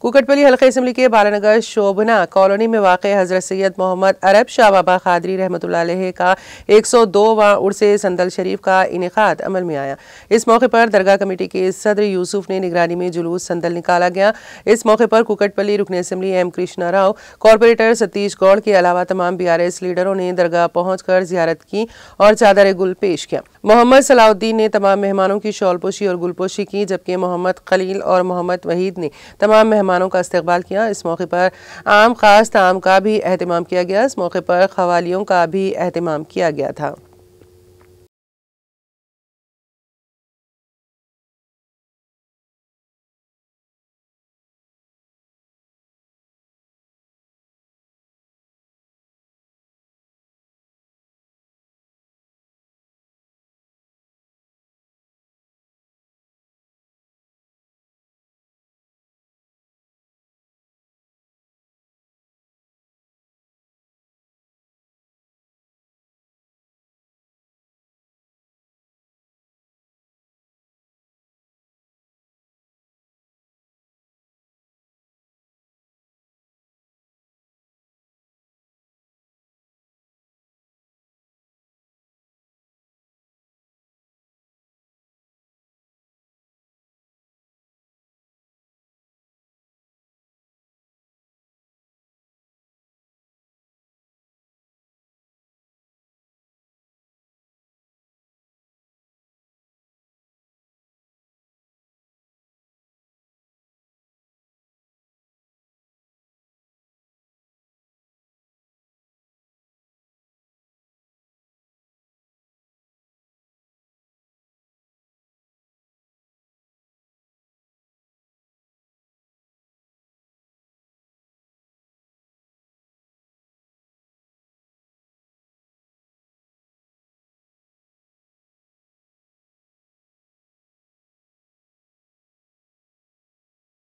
कुकटपली हल्के असम्बली के बालानगर शोभना कॉलोनी में वाक़ हज़रत सैयद मोहम्मद अरब शाह बाबा खादरी रहमत का एक सौ दो वर्से संदल शरीफ का इनका अमल में आया इस मौके पर दरगाह कमेटी के सदर यूसुफ ने निगरानी में जुलूस संदल निकाला गया इस मौके पर कुकटपली रुकन assembly M Krishna Rao corporator Satish Goud के अलावा तमाम बी आर एस लीडरों ने दरगाह पहुँच कर जियारत की और चादर गुल पेश किया मोहम्मद सलाउद्दीन ने तमाम मेहमानों की शॉलपोशी और गुलपोशी की जबकि मोहम्मद खलील और मोहम्मद वहीद ने तमाम मेहमानों का इस्तबाल किया इस मौके पर आम खास ताम का भी अहतमाम किया गया इस मौके पर खवालियों का भी अहतमाम किया गया था